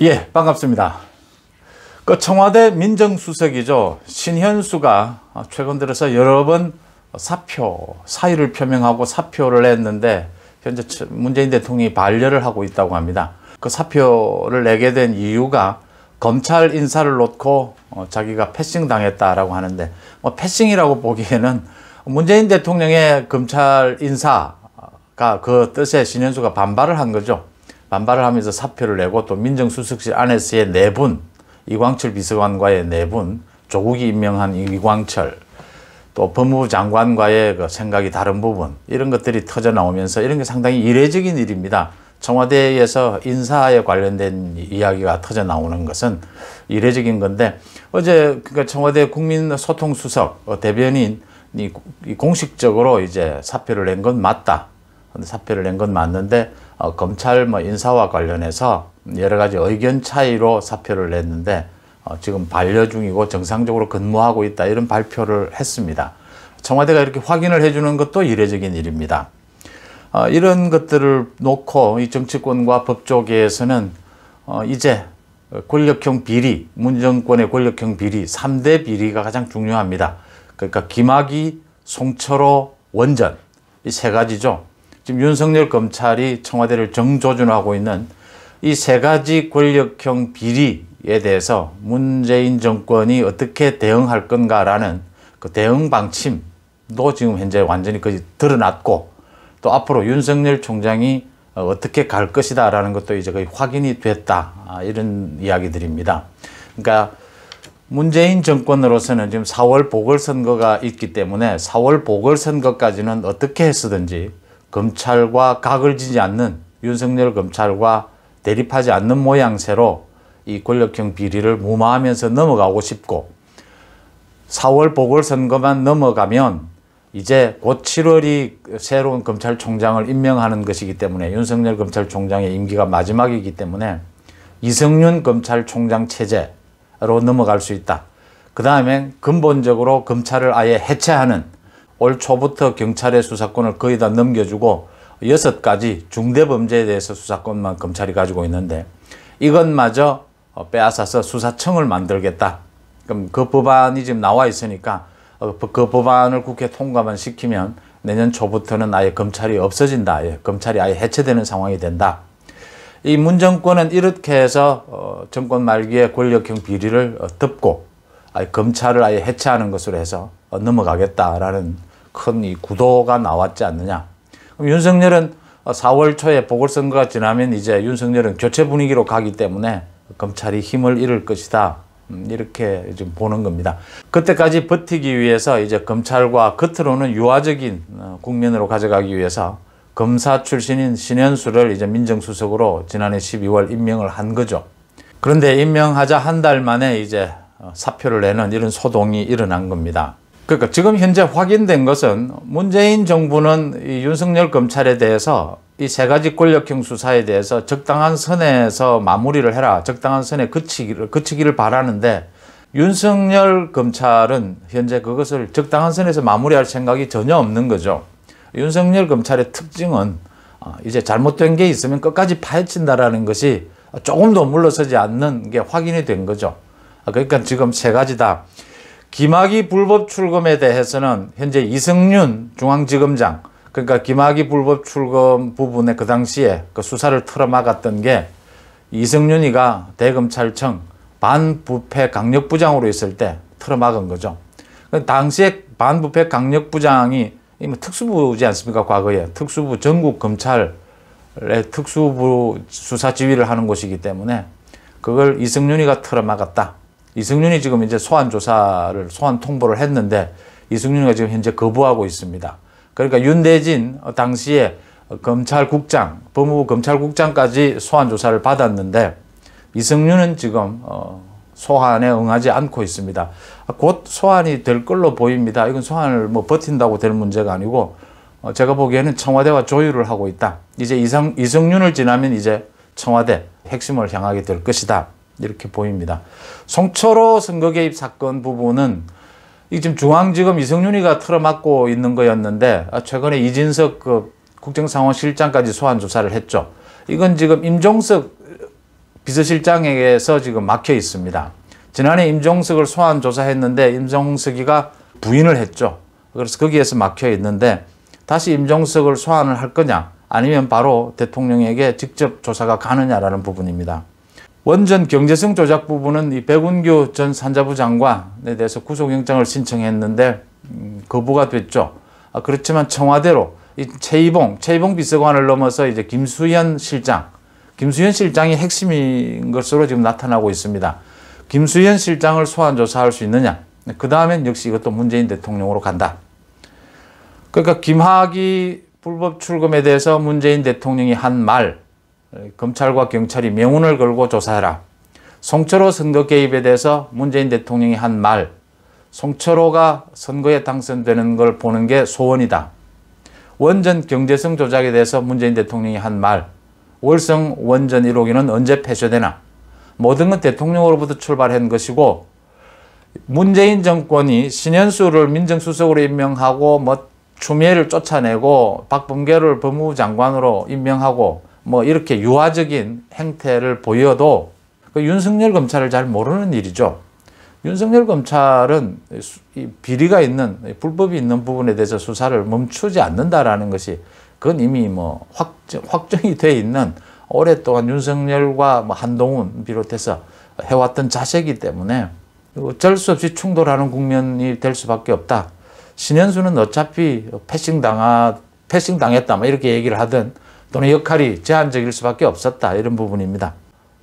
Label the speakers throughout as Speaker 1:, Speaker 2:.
Speaker 1: 예, 반갑습니다. 그 청와대 민정수석이죠. 신현수가 최근 들어서 여러 번 사표, 사의를 표명하고 사표를 냈는데 현재 문재인 대통령이 반려를 하고 있다고 합니다. 그 사표를 내게 된 이유가 검찰 인사를 놓고 어, 자기가 패싱당했다라고 하는데 뭐 패싱이라고 보기에는 문재인 대통령의 검찰 인사가 그 뜻에 신현수가 반발을 한 거죠. 반발을 하면서 사표를 내고 또 민정수석실 안에서의 네 분, 이광철 비서관과의 네 분, 조국이 임명한 이광철, 또 법무부 장관과의 그 생각이 다른 부분, 이런 것들이 터져 나오면서 이런 게 상당히 이례적인 일입니다. 청와대에서 인사에 관련된 이야기가 터져 나오는 것은 이례적인 건데 어제 그러니까 청와대 국민소통수석 대변인이 공식적으로 이제 사표를 낸 건 맞다. 사표를 낸 건 맞는데 어, 검찰 뭐 인사와 관련해서 여러 가지 의견 차이로 사표를 냈는데 어, 지금 반려 중이고 정상적으로 근무하고 있다 이런 발표를 했습니다. 청와대가 이렇게 확인을 해주는 것도 이례적인 일입니다. 어, 이런 것들을 놓고 이 정치권과 법조계에서는 어, 이제 권력형 비리, 문정권의 권력형 비리, 3대 비리가 가장 중요합니다. 그러니까 김학이, 송철호, 원전 이 세 가지죠. 지금 윤석열 검찰이 청와대를 정조준하고 있는 이 세 가지 권력형 비리에 대해서 문재인 정권이 어떻게 대응할 건가라는 그 대응 방침도 지금 현재 완전히 그 드러났고 또 앞으로 윤석열 총장이 어떻게 갈 것이다 라는 것도 이제 거의 확인이 됐다 아, 이런 이야기들입니다. 그러니까 문재인 정권으로서는 지금 4월 보궐선거가 있기 때문에 4월 보궐선거까지는 어떻게 했으든지 검찰과 각을 지지 않는 윤석열 검찰과 대립하지 않는 모양새로 이 권력형 비리를 무마하면서 넘어가고 싶고 4월 보궐선거만 넘어가면 이제 곧 7월이 새로운 검찰총장을 임명하는 것이기 때문에 윤석열 검찰총장의 임기가 마지막이기 때문에 이성윤 검찰총장 체제로 넘어갈 수 있다. 그다음에 근본적으로 검찰을 아예 해체하는 올 초부터 경찰의 수사권을 거의 다 넘겨주고 여섯 가지 중대 범죄에 대해서 수사권만 검찰이 가지고 있는데 이것마저 어, 빼앗아서 수사청을 만들겠다. 그럼 그 법안이 지금 나와 있으니까 어, 그 법안을 국회 통과만 시키면 내년 초부터는 아예 검찰이 없어진다. 예, 검찰이 아예 해체되는 상황이 된다. 이 문정권은 이렇게 해서 어, 정권 말기에 권력형 비리를 덮고 아예 검찰을 아예 해체하는 것으로 해서 넘어가겠다라는 큰이 구도가 나왔지 않느냐. 그럼 윤석열은 4월 초에 보궐선거가 지나면 이제 윤석열은 교체 분위기로 가기 때문에 검찰이 힘을 잃을 것이다. 음, 이렇게 지금 보는 겁니다. 그때까지 버티기 위해서 이제 검찰과 겉으로는 유화적인 어, 국면으로 가져가기 위해서 검사 출신인 신현수를 이제 민정수석으로 지난해 12월 임명을 한 거죠. 그런데 임명하자 한 달 만에 이제 어, 사표를 내는 이런 소동이 일어난 겁니다. 그러니까 지금 현재 확인된 것은 문재인 정부는 이 윤석열 검찰에 대해서 이 세 가지 권력형 수사에 대해서 적당한 선에서 마무리를 해라. 적당한 선에 그치기를, 그치기를 바라는데 윤석열 검찰은 현재 그것을 적당한 선에서 마무리할 생각이 전혀 없는 거죠. 윤석열 검찰의 특징은 어, 이제 잘못된 게 있으면 끝까지 파헤친다라는 것이 조금도 물러서지 않는 게 확인이 된 거죠. 그러니까 지금 세 가지 다 김학의 불법 출금에 대해서는 현재 이승윤 중앙지검장 그러니까 김학의 불법 출금 부분에 그 당시에 그 수사를 틀어막았던 게 이승윤이가 대검찰청 반부패 강력부장으로 있을 때 틀어막은 거죠. 그 당시에 반부패 강력부장이 뭐 특수부지 않습니까? 과거에 특수부 전국 검찰의 특수부 수사 지휘를 하는 곳이기 때문에 그걸 이승윤이가 틀어막았다. 이승윤이 지금 이제 소환 조사를 소환 통보를 했는데 이승윤이가 지금 현재 거부하고 있습니다. 그러니까 윤대진 당시에 검찰국장, 법무부 검찰국장까지 소환 조사를 받았는데 이승윤은 지금 어, 소환에 응하지 않고 있습니다. 곧 소환이 될 걸로 보입니다. 이건 소환을 뭐 버틴다고 될 문제가 아니고 어, 제가 보기에는 청와대와 조율을 하고 있다. 이제 이상, 이승윤을 지나면 이제 청와대 핵심을 향하게 될 것이다. 이렇게 보입니다. 송철호 선거 개입 사건 부분은 이 지금 중앙지검 이성윤이가 틀어막고 있는 거였는데 아, 최근에 이진석 그 국정상황실장까지 소환 조사를 했죠. 이건 지금 임종석 비서실장에게서 지금 막혀 있습니다. 지난해 임종석을 소환 조사했는데 임종석이가 부인을 했죠. 그래서 거기에서 막혀 있는데 다시 임종석을 소환을 할 거냐 아니면 바로 대통령에게 직접 조사가 가느냐라는 부분입니다. 원전 경제성 조작 부분은 이 백운교 전 산자부 장관에 대해서 구속영장을 신청했는데 음, 거부가 됐죠. 아, 그렇지만 청와대로 이 최이봉, 최이봉 비서관을 넘어서 이제 김수현 실장, 김수현 실장이 핵심인 것으로 지금 나타나고 있습니다. 김수현 실장을 소환 조사할 수 있느냐? 그 다음엔 역시 이것도 문재인 대통령으로 간다. 그러니까 김학이 불법 출금에 대해서 문재인 대통령이 한 말, 검찰과 경찰이 명운을 걸고 조사해라. 송철호 선거 개입에 대해서 문재인 대통령이 한 말, 송철호가 선거에 당선되는 걸 보는 게 소원이다. 원전 경제성 조작에 대해서 문재인 대통령이 한 말, 월성 원전 1호기는 언제 폐쇄되나. 모든 건 대통령으로부터 출발한 것이고 문재인 정권이 신현수를 민정수석으로 임명하고 뭐 추미애를 쫓아내고 박범계를 법무부 장관으로 임명하고 뭐 이렇게 유화적인 행태를 보여도 그 윤석열 검찰을 잘 모르는 일이죠. 윤석열 검찰은 비리가 있는 불법이 있는 부분에 대해서 수사를 멈추지 않는다라는 것이 그건 이미 뭐 확정, 확정이 돼 있는 오랫동안 윤석열과 뭐 한동훈 비롯해서 해왔던 자세이기 때문에 어쩔 수 없이 충돌하는 국면이 될 수밖에 없다. 신현수는 어차피 패싱 당하 패싱 당했다 뭐 이렇게 얘기를 하든 또는 역할이 제한적일 수밖에 없었다 이런 부분입니다.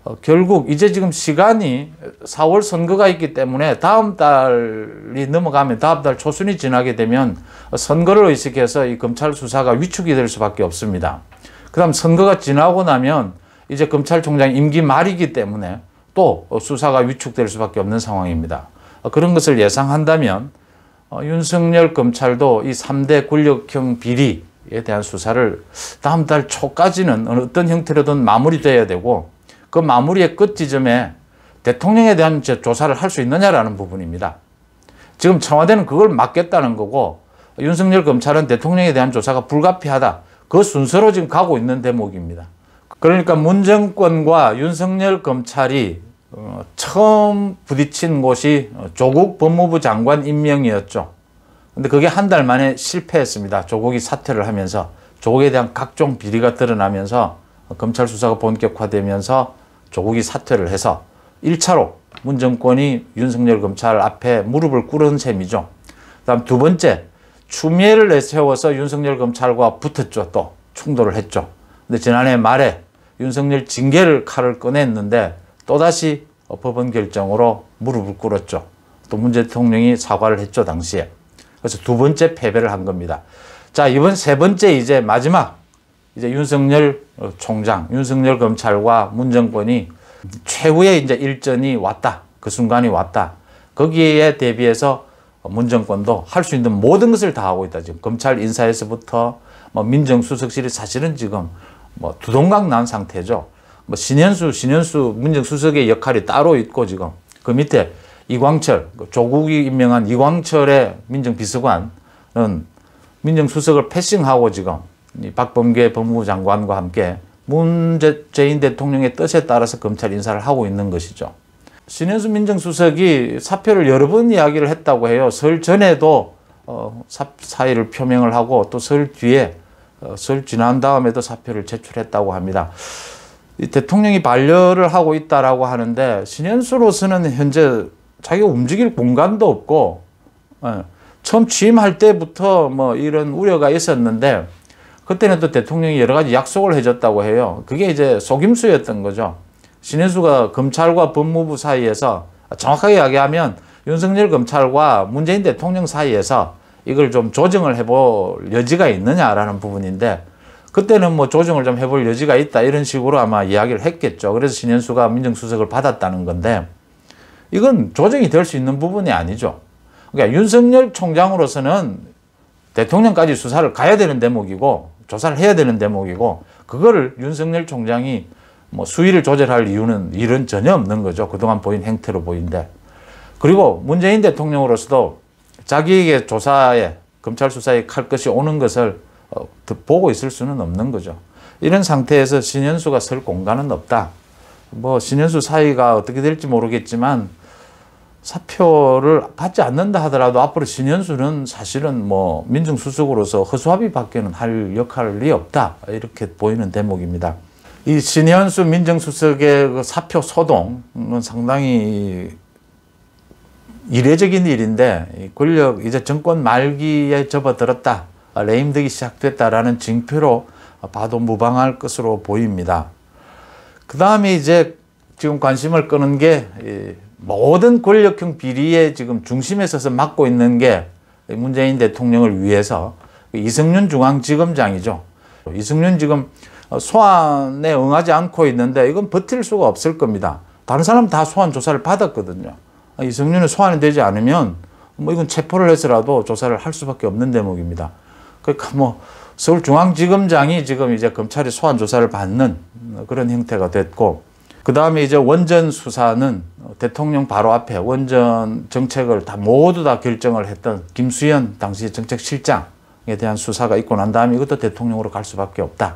Speaker 1: 어, 결국 이제 지금 시간이 4월 선거가 있기 때문에 다음 달이 넘어가면 다음 달 초순이 지나게 되면 선거를 의식해서 이 검찰 수사가 위축이 될 수밖에 없습니다. 그 다음 선거가 지나고 나면 이제 검찰총장 임기 말이기 때문에 또 수사가 위축될 수밖에 없는 상황입니다. 어, 그런 것을 예상한다면 어, 윤석열 검찰도 이 3대 권력형 비리 에 대한 수사를 다음 달 초까지는 어떤 형태로든 마무리돼야 되고 그 마무리의 끝 지점에 대통령에 대한 조사를 할 수 있느냐라는 부분입니다. 지금 청와대는 그걸 막겠다는 거고 윤석열 검찰은 대통령에 대한 조사가 불가피하다. 그 순서로 지금 가고 있는 대목입니다. 그러니까 문정권과 윤석열 검찰이 어, 처음 부딪힌 곳이 어, 조국 법무부 장관 임명이었죠. 근데 그게 한 달 만에 실패했습니다. 조국이 사퇴를 하면서 조국에 대한 각종 비리가 드러나면서 검찰 수사가 본격화되면서 조국이 사퇴를 해서 1차로 문 정권이 윤석열 검찰 앞에 무릎을 꿇은 셈이죠. 그 다음 두 번째, 추미애를 내세워서 윤석열 검찰과 붙었죠. 또 충돌을 했죠. 근데 지난해 말에 윤석열 징계를 칼을 꺼냈는데 또다시 법원 결정으로 무릎을 꿇었죠. 또 문 대통령이 사과를 했죠. 당시에. 그래서 두 번째 패배를 한 겁니다. 자, 이번 세 번째 이제 마지막 이제 윤석열 어, 총장, 윤석열 검찰과 문정권이 최후의 이제 일전이 왔다. 그 순간이 왔다. 거기에 대비해서 문정권도 할 수 있는 모든 것을 다 하고 있다. 지금 검찰 인사에서부터 뭐 민정수석실이 사실은 지금 뭐 두동강 난 상태죠. 뭐 신현수, 신현수 문정수석의 역할이 따로 있고 지금 그 밑에 이광철, 그 조국이 임명한 이광철의 민정비서관은 민정수석을 패싱하고 지금 박범계 법무부 장관과 함께 문재인 대통령의 뜻에 따라서 검찰 인사를 하고 있는 것이죠. 신현수 민정수석이 사표를 여러 번 이야기를 했다고 해요. 설 전에도 어, 사, 의를 표명을 하고 또 설 뒤에 어, 설 지난 다음에도 사표를 제출했다고 합니다. 대통령이 반려를 하고 있다라 하는데 신현수로서는 현재 자기가 움직일 공간도 없고 예. 처음 취임할 때부터 뭐 이런 우려가 있었는데 그때는 또 대통령이 여러 가지 약속을 해줬다고 해요. 그게 이제 속임수였던 거죠. 신혜수가 검찰과 법무부 사이에서 정확하게 이야기하면 윤석열 검찰과 문재인 대통령 사이에서 이걸 좀 조정을 해볼 여지가 있느냐라는 부분인데 그때는 뭐 조정을 좀 해볼 여지가 있다 이런 식으로 아마 이야기를 했겠죠. 그래서 신현수가 민정수석을 받았다는 건데 이건 조정이 될 수 있는 부분이 아니죠. 그러니까 윤석열 총장으로서는 대통령까지 수사를 가야 되는 대목이고 조사를 해야 되는 대목이고 그거를 윤석열 총장이 뭐 수위를 조절할 이유는 일은 전혀 없는 거죠. 그동안 보인 행태로 보인데. 그리고 문재인 대통령으로서도 자기에게 조사에 검찰 수사에 갈 것이 오는 것을 어, 보고 있을 수는 없는 거죠. 이런 상태에서 신현수가 설 공간은 없다. 뭐 신현수 사이가 어떻게 될지 모르겠지만 사표를 받지 않는다 하더라도 앞으로 신현수는 사실은 뭐 민중수석으로서 허수아비 밖에는 할 역할이 없다. 이렇게 보이는 대목입니다. 이 신현수 민정수석의 그 사표 소동은 상당히 이례적인 일인데 권력 이제 정권 말기에 접어들었다. 레임되기 시작됐다라는 징표로 봐도 무방할 것으로 보입니다. 그 다음에 이제 지금 관심을 끄는 게 모든 권력형 비리에 지금 중심에 서서 막고 있는 게 문재인 대통령을 위해서 그 이승윤 중앙지검장이죠. 이승윤 지금 소환에 응하지 않고 있는데 이건 버틸 수가 없을 겁니다. 다른 사람 다 소환 조사를 받았거든요. 이승윤은 소환이 되지 않으면 뭐 이건 체포를 해서라도 조사를 할 수밖에 없는 대목입니다. 그러니까 뭐 서울중앙지검장이 지금 이제 검찰이 소환 조사를 받는 그런 형태가 됐고 그 다음에 이제 원전 수사는 대통령 바로 앞에 원전 정책을 다 모두 다 결정을 했던 김수현 당시 정책실장에 대한 수사가 있고 난 다음에 이것도 대통령으로 갈 수밖에 없다.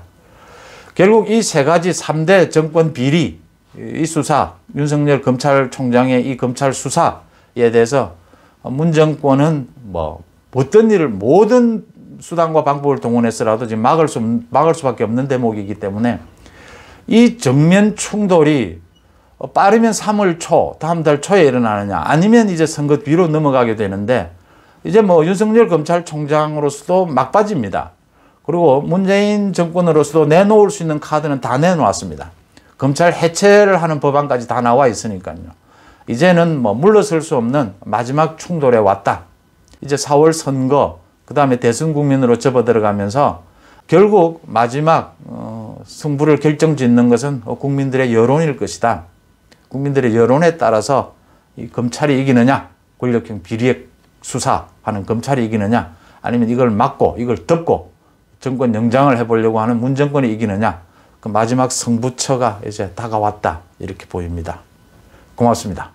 Speaker 1: 결국 이 세 가지 3대 정권 비리 이 수사 윤석열 검찰총장의 이 검찰 수사에 대해서 문 정권은 뭐 어떤 일을 모든 수단과 방법을 동원해서라도 지금 막을 수 막을 수밖에 없는 대목이기 때문에 이정면 충돌이 어, 빠르면 3월 초, 다음 달 초에 일어나느냐 아니면 이제 선거 뒤로 넘어가게 되는데 이제 뭐 윤석열 검찰총장으로서도 막바지입니다. 그리고 문재인 정권으로서도 내놓을 수 있는 카드는 다 내놓았습니다. 검찰 해체를 하는 법안까지 다 나와 있으니까요. 이제는 뭐 물러설 수 없는 마지막 충돌에 왔다. 이제 4월 선거, 그 다음에 대선 국민으로 접어들어가면서 결국 마지막 어, 승부를 결정짓는 것은 국민들의 여론일 것이다. 국민들의 여론에 따라서 검찰이 이기느냐, 권력형 비리액 수사하는 검찰이 이기느냐, 아니면 이걸 막고 이걸 덮고 정권 영장을 해보려고 하는 문정권이 이기느냐, 그 마지막 승부처가 이제 다가왔다 이렇게 보입니다. 고맙습니다.